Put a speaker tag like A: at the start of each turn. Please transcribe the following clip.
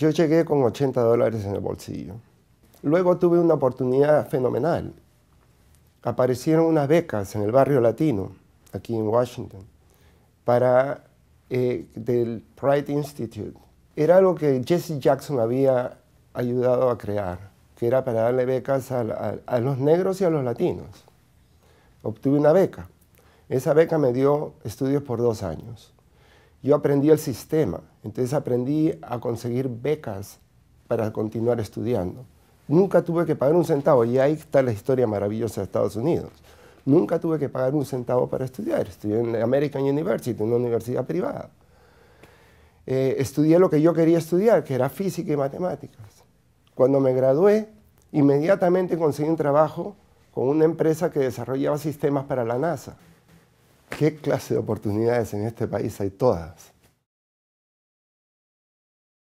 A: Yo llegué con 80 dólares en el bolsillo. Luego tuve una oportunidad fenomenal. Aparecieron unas becas en el barrio latino, aquí en Washington, para eh, del Pride Institute. Era algo que Jesse Jackson había ayudado a crear, que era para darle becas a los negros y a los latinos. Obtuve una beca. Esa beca me dio estudios por dos años yo aprendí el sistema, entonces aprendí a conseguir becas para continuar estudiando. Nunca tuve que pagar un centavo, y ahí está la historia maravillosa de Estados Unidos. Nunca tuve que pagar un centavo para estudiar, estudié en American University, una universidad privada. Eh, estudié lo que yo quería estudiar, que era física y matemáticas. Cuando me gradué, inmediatamente conseguí un trabajo con una empresa que desarrollaba sistemas para la NASA.
B: ¿Qué clase de oportunidades en este país hay todas?